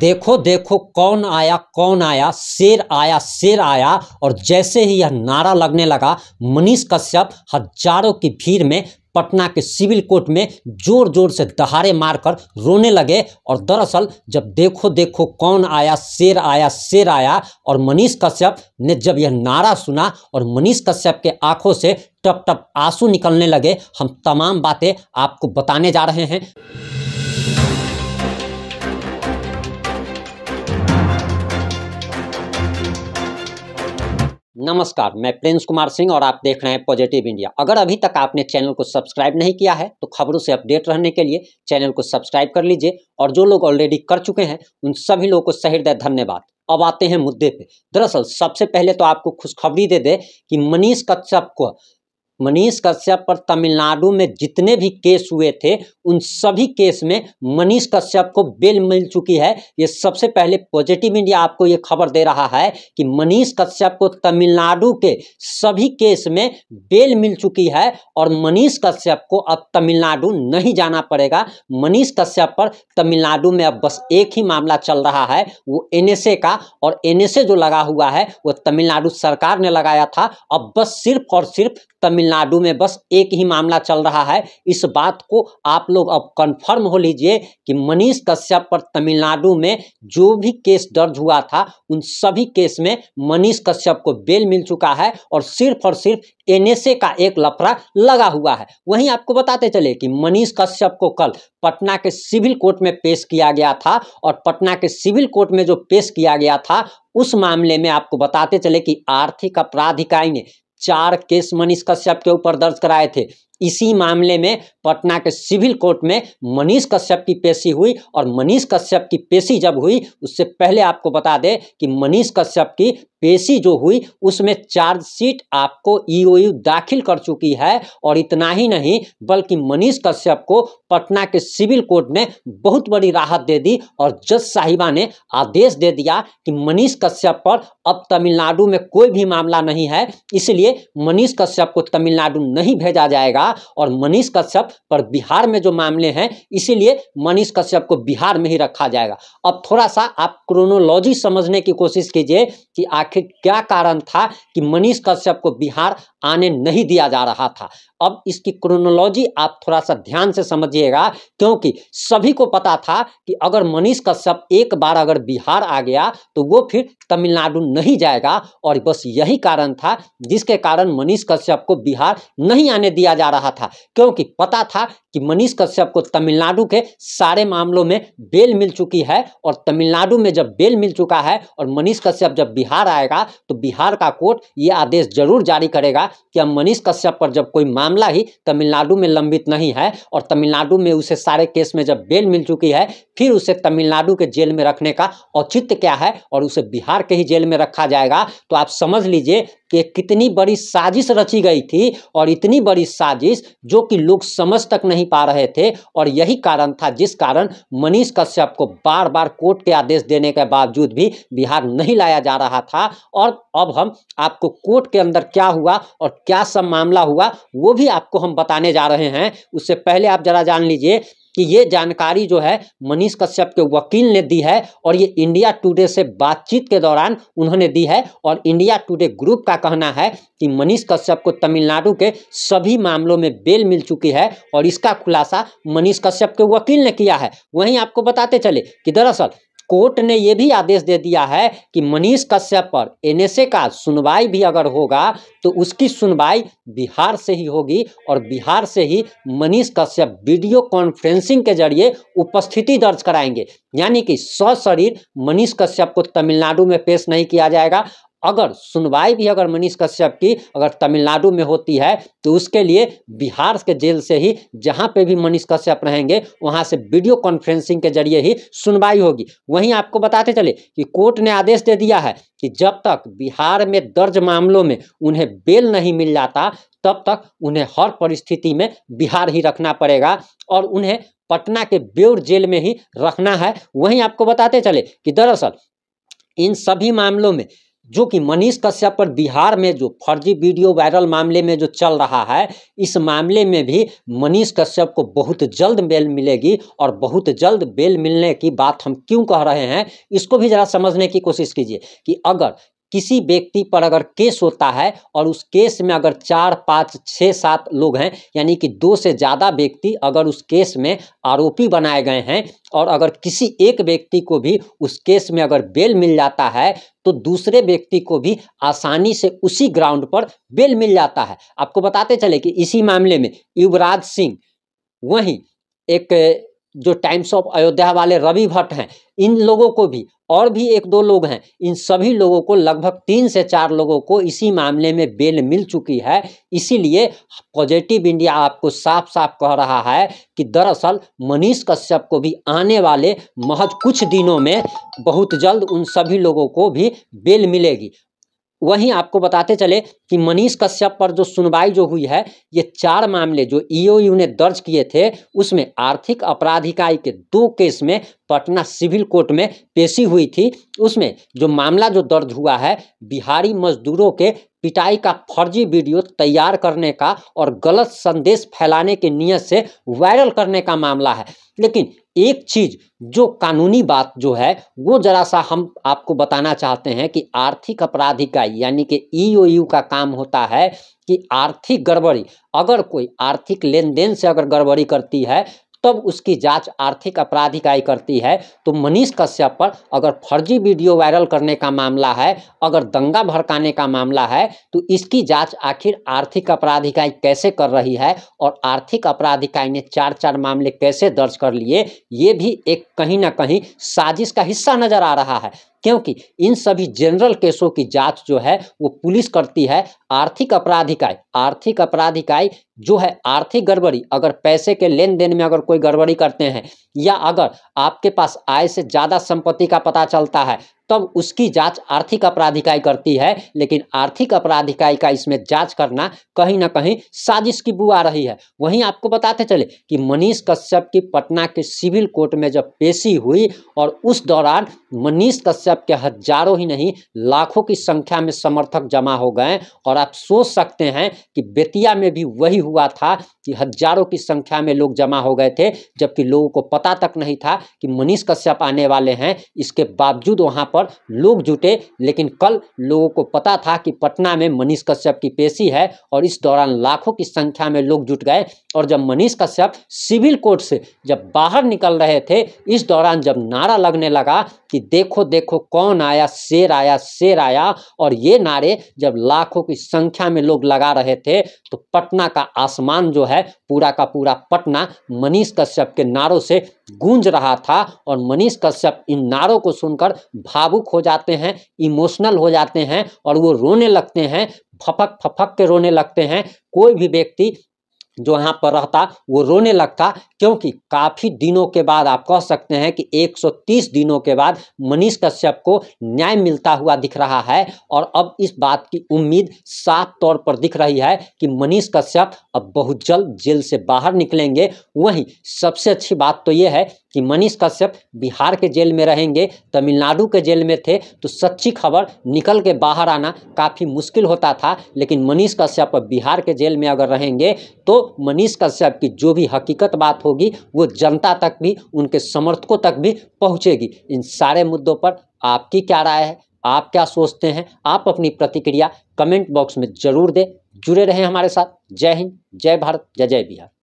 देखो देखो कौन आया कौन आया शेर आया शेर आया और जैसे ही यह नारा लगने लगा मनीष कश्यप हजारों की भीड़ में पटना के सिविल कोर्ट में जोर जोर से दहाड़े मारकर रोने लगे और दरअसल जब देखो देखो कौन आया शेर आया शेर आया और मनीष कश्यप ने जब यह नारा सुना और मनीष कश्यप के आंखों से टप टप आंसू निकलने लगे हम तमाम बातें आपको बताने जा रहे हैं नमस्कार मैं प्रिंस कुमार सिंह और आप देख रहे हैं पॉजिटिव इंडिया अगर अभी तक आपने चैनल को सब्सक्राइब नहीं किया है तो खबरों से अपडेट रहने के लिए चैनल को सब्सक्राइब कर लीजिए और जो लोग ऑलरेडी कर चुके हैं उन सभी लोगों को सहृदय धन्यवाद अब आते हैं मुद्दे पे दरअसल सबसे पहले तो आपको खुशखबरी दे दे कि मनीष कश्यप को मनीष कश्यप पर तमिलनाडु में जितने भी केस हुए थे उन सभी केस में मनीष कश्यप को बेल मिल चुकी है ये सबसे पहले पॉजिटिव इंडिया आपको ये खबर दे रहा है कि मनीष कश्यप को तमिलनाडु के सभी केस में बेल मिल चुकी है और मनीष कश्यप को अब तमिलनाडु नहीं जाना पड़ेगा मनीष कश्यप पर तमिलनाडु में अब बस एक ही मामला चल रहा है वो एन का और एनएसए जो लगा हुआ है वो तमिलनाडु सरकार ने लगाया था अब बस सिर्फ और सिर्फ तमिल तमिलनाडु में बस एक ही मामला चल रहा है इस बात को आप लोग अब कंफर्म हो लीजिए कि मनीष कश्यप पर तमिलनाडु में जो भी केस दर्ज हुआ था उन सभी केस में मनीष कश्यप को बेल मिल चुका है और सिर्फ और सिर्फ एनएसए का एक लफड़ा लगा हुआ है वहीं आपको बताते चले कि मनीष कश्यप को कल पटना के सिविल कोर्ट में पेश किया गया था और पटना के सिविल कोर्ट में जो पेश किया गया था उस मामले में आपको बताते चले कि आर्थिक अपराध इकाई ने चार केस मनीष कश्यप के ऊपर दर्ज कराए थे इसी मामले में पटना के सिविल कोर्ट में मनीष कश्यप की पेशी हुई और मनीष कश्यप की पेशी जब हुई उससे पहले आपको बता दें कि मनीष कश्यप की पेशी जो हुई उसमें चार्जशीट आपको ईओयू e दाखिल कर चुकी है और इतना ही नहीं बल्कि मनीष कश्यप को पटना के सिविल कोर्ट ने बहुत बड़ी राहत दे दी और जज साहिबा ने आदेश दे दिया कि मनीष कश्यप पर अब तमिलनाडु में कोई भी मामला नहीं है इसलिए मनीष कश्यप को तमिलनाडु नहीं भेजा जाएगा था और मनीष कश्यप पर बिहार में जो मामले हैं इसीलिए मनीष कश्यप को बिहार में ही रखा जाएगा अब थोड़ा सा आप क्रोनोलॉजी समझने की कोशिश कीजिए कि आखिर क्या कारण था कि मनीष कश्यप को बिहार आने नहीं दिया जा रहा था अब इसकी क्रोनोलॉजी आप थोड़ा सा ध्यान से समझिएगा क्योंकि सभी को पता था कि अगर मनीष कश्यप एक बार अगर बिहार आ गया तो वो फिर तमिलनाडु नहीं जाएगा और बस यही कारण था जिसके कारण मनीष कश्यप को बिहार नहीं आने दिया जा रहा था क्योंकि पता था कि मनीष कश्यप को तमिलनाडु के सारे मामलों में बेल मिल चुकी है और तमिलनाडु में जब बेल मिल चुका है और मनीष कश्यप जब बिहार आएगा तो बिहार का कोर्ट ये आदेश जरूर जारी करेगा कि अब मनीष कश्यप पर जब कोई मामला ही तमिलनाडु में लंबित नहीं है और तमिलनाडु में उसे सारे केस में जब बेल मिल चुकी है फिर उसे तमिलनाडु के जेल में रखने का औचित्य क्या है और उसे बिहार के ही जेल में रखा जाएगा तो आप समझ लीजिए कि कितनी बड़ी साजिश रची गई थी और इतनी बड़ी साजिश जो कि लोग समझ तक नहीं पा रहे थे और यही कारण था जिस कारण मनीष कश्यप को बार बार कोर्ट के आदेश देने के बावजूद भी बिहार नहीं लाया जा रहा था और अब हम आपको कोर्ट के अंदर क्या हुआ और क्या सब मामला हुआ वो भी आपको हम बताने जा रहे हैं उससे पहले आप जरा जान लीजिए कि ये जानकारी जो है मनीष कश्यप के वकील ने दी है और ये इंडिया टुडे से बातचीत के दौरान उन्होंने दी है और इंडिया टुडे ग्रुप का कहना है कि मनीष कश्यप को तमिलनाडु के सभी मामलों में बेल मिल चुकी है और इसका खुलासा मनीष कश्यप के वकील ने किया है वहीं आपको बताते चले कि दरअसल कोर्ट ने यह भी आदेश दे दिया है कि मनीष कश्यप पर एनएसए का सुनवाई भी अगर होगा तो उसकी सुनवाई बिहार से ही होगी और बिहार से ही मनीष कश्यप वीडियो कॉन्फ्रेंसिंग के जरिए उपस्थिति दर्ज कराएंगे यानी कि सशरीर मनीष कश्यप को तमिलनाडु में पेश नहीं किया जाएगा अगर सुनवाई भी अगर मनीष कश्यप की अगर तमिलनाडु में होती है तो उसके लिए बिहार के जेल से ही जहाँ पे भी मनीष कश्यप रहेंगे वहाँ से वीडियो कॉन्फ्रेंसिंग के जरिए ही सुनवाई होगी वहीं आपको बताते चले कि कोर्ट ने आदेश दे दिया है कि जब तक बिहार में दर्ज मामलों में उन्हें बेल नहीं मिल जाता तब तक उन्हें हर परिस्थिति में बिहार ही रखना पड़ेगा और उन्हें पटना के बेउर जेल में ही रखना है वहीं आपको बताते चले कि दरअसल इन सभी मामलों में जो कि मनीष कश्यप पर बिहार में जो फर्जी वीडियो वायरल मामले में जो चल रहा है इस मामले में भी मनीष कश्यप को बहुत जल्द बेल मिलेगी और बहुत जल्द बेल मिलने की बात हम क्यों कह रहे हैं इसको भी ज़रा समझने की कोशिश कीजिए कि अगर किसी व्यक्ति पर अगर केस होता है और उस केस में अगर चार पाँच छः सात लोग हैं यानी कि दो से ज़्यादा व्यक्ति अगर उस केस में आरोपी बनाए गए हैं और अगर किसी एक व्यक्ति को भी उस केस में अगर बेल मिल जाता है तो दूसरे व्यक्ति को भी आसानी से उसी ग्राउंड पर बेल मिल जाता है आपको बताते चले कि इसी मामले में युवराज सिंह वहीं एक जो टाइम्स ऑफ अयोध्या वाले रवि भट्ट हैं इन लोगों को भी और भी एक दो लोग हैं इन सभी लोगों को लगभग तीन से चार लोगों को इसी मामले में बेल मिल चुकी है इसीलिए पॉजिटिव इंडिया आपको साफ साफ कह रहा है कि दरअसल मनीष कश्यप को भी आने वाले महज कुछ दिनों में बहुत जल्द उन सभी लोगों को भी बेल मिलेगी वहीं आपको बताते चले कि मनीष कश्यप पर जो सुनवाई जो हुई है ये चार मामले जो ईओयू e ने दर्ज किए थे उसमें आर्थिक अपराध इकाई के दो केस में पटना सिविल कोर्ट में पेशी हुई थी उसमें जो मामला जो दर्ज हुआ है बिहारी मजदूरों के पिटाई का फर्जी वीडियो तैयार करने का और गलत संदेश फैलाने के नियत से वायरल करने का मामला है लेकिन एक चीज जो कानूनी बात जो है वो जरा सा हम आपको बताना चाहते हैं कि आर्थिक अपराध इकाई यानी कि ईओयू e का काम होता है कि आर्थिक गड़बड़ी अगर कोई आर्थिक लेन देन से अगर गड़बड़ी करती है तब उसकी जांच आर्थिक अपराध इकाई करती है तो मनीष कश्यप पर अगर फर्जी वीडियो वायरल करने का मामला है अगर दंगा भड़काने का मामला है तो इसकी जांच आखिर आर्थिक अपराध इकाई कैसे कर रही है और आर्थिक अपराध इकाई ने चार चार मामले कैसे दर्ज कर लिए ये भी एक कहीं ना कहीं साजिश का हिस्सा नजर आ रहा है क्योंकि इन सभी जनरल केसों की जांच जो है वो पुलिस करती है आर्थिक अपराध इकाई आर्थिक अपराध इकाई जो है आर्थिक गड़बड़ी अगर पैसे के लेन देन में अगर कोई गड़बड़ी करते हैं या अगर आपके पास आय से ज़्यादा संपत्ति का पता चलता है तब उसकी जांच आर्थिक अपराध इकाई करती है लेकिन आर्थिक अपराध इकाई का इसमें जांच करना कहीं ना कहीं साजिश की बुआ रही है वहीं आपको बताते चले कि मनीष कश्यप की पटना के सिविल कोर्ट में जब पेशी हुई और उस दौरान मनीष कश्यप के हजारों ही नहीं लाखों की संख्या में समर्थक जमा हो गए और आप सोच सकते हैं कि बेतिया में भी वही हुआ था कि हजारों की संख्या में लोग जमा हो गए थे जबकि लोगों को पता तक नहीं था कि मनीष कश्यप आने वाले हैं इसके बावजूद वहाँ पर लोग जुटे लेकिन कल लोगों को पता था कि पटना में मनीष कश्यप की पेशी है और इस दौरान लाखों की संख्या में लोग जुट गए और जब मनीष कश्यप सिविल कोर्ट से जब बाहर निकल रहे थे इस दौरान जब नारा लगने लगा कि देखो देखो कौन आया शेर आया शेर आया और ये नारे जब लाखों की संख्या में लोग लगा रहे थे तो पटना का आसमान जो है पूरा का पूरा पटना मनीष कश्यप के नारों से गूंज रहा था और मनीष कश्यप इन नारों को सुनकर भावुक हो जाते हैं इमोशनल हो जाते हैं और वो रोने लगते हैं फपक फपक के रोने लगते हैं कोई भी व्यक्ति जो यहाँ पर रहता वो रोने लगता क्योंकि काफ़ी दिनों के बाद आप कह सकते हैं कि 130 दिनों के बाद मनीष कश्यप को न्याय मिलता हुआ दिख रहा है और अब इस बात की उम्मीद साफ तौर पर दिख रही है कि मनीष कश्यप अब बहुत जल्द जेल से बाहर निकलेंगे वहीं सबसे अच्छी बात तो ये है कि मनीष कश्यप बिहार के जेल में रहेंगे तमिलनाडु के जेल में थे तो सच्ची खबर निकल के बाहर आना काफ़ी मुश्किल होता था लेकिन मनीष कश्यप अब बिहार के जेल में अगर रहेंगे तो मनीष कश्यप की जो भी हकीकत बात होगी वो जनता तक भी उनके समर्थकों तक भी पहुंचेगी इन सारे मुद्दों पर आपकी क्या राय है आप क्या सोचते हैं आप अपनी प्रतिक्रिया कमेंट बॉक्स में जरूर दें जुड़े रहें हमारे साथ जय हिंद जय भारत जय जय बिहार